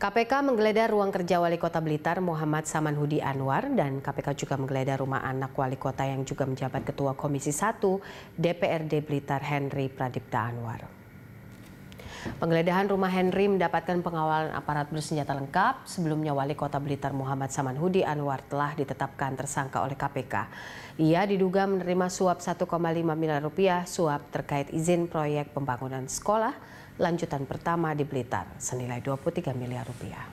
KPK menggeledah ruang kerja Wali Kota Blitar Muhammad Samanhudi Anwar dan KPK juga menggeledah rumah anak Wali Kota yang juga menjabat Ketua Komisi 1 DPRD Blitar Henry Pradipta Anwar. Penggeledahan rumah Henry mendapatkan pengawalan aparat bersenjata lengkap. Sebelumnya Wali Kota Blitar Muhammad Samanhudi Anwar telah ditetapkan tersangka oleh KPK. Ia diduga menerima suap 1,5 miliar rupiah suap terkait izin proyek pembangunan sekolah lanjutan pertama di Blitar senilai 23 miliar rupiah.